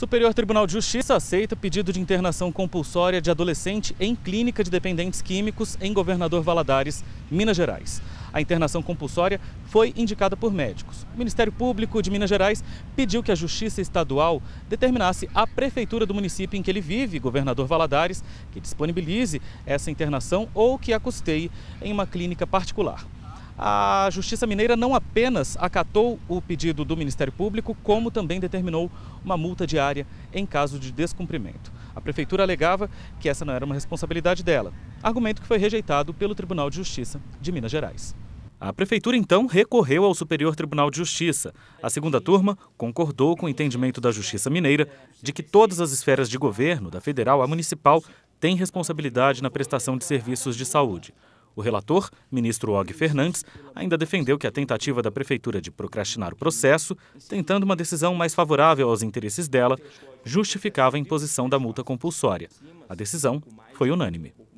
Superior Tribunal de Justiça aceita pedido de internação compulsória de adolescente em clínica de dependentes químicos em Governador Valadares, Minas Gerais. A internação compulsória foi indicada por médicos. O Ministério Público de Minas Gerais pediu que a Justiça Estadual determinasse à prefeitura do município em que ele vive, governador Valadares, que disponibilize essa internação ou que a custeie em uma clínica particular a Justiça Mineira não apenas acatou o pedido do Ministério Público, como também determinou uma multa diária em caso de descumprimento. A Prefeitura alegava que essa não era uma responsabilidade dela, argumento que foi rejeitado pelo Tribunal de Justiça de Minas Gerais. A Prefeitura, então, recorreu ao Superior Tribunal de Justiça. A segunda turma concordou com o entendimento da Justiça Mineira de que todas as esferas de governo, da federal à municipal, têm responsabilidade na prestação de serviços de saúde. O relator, ministro Og Fernandes, ainda defendeu que a tentativa da prefeitura de procrastinar o processo, tentando uma decisão mais favorável aos interesses dela, justificava a imposição da multa compulsória. A decisão foi unânime.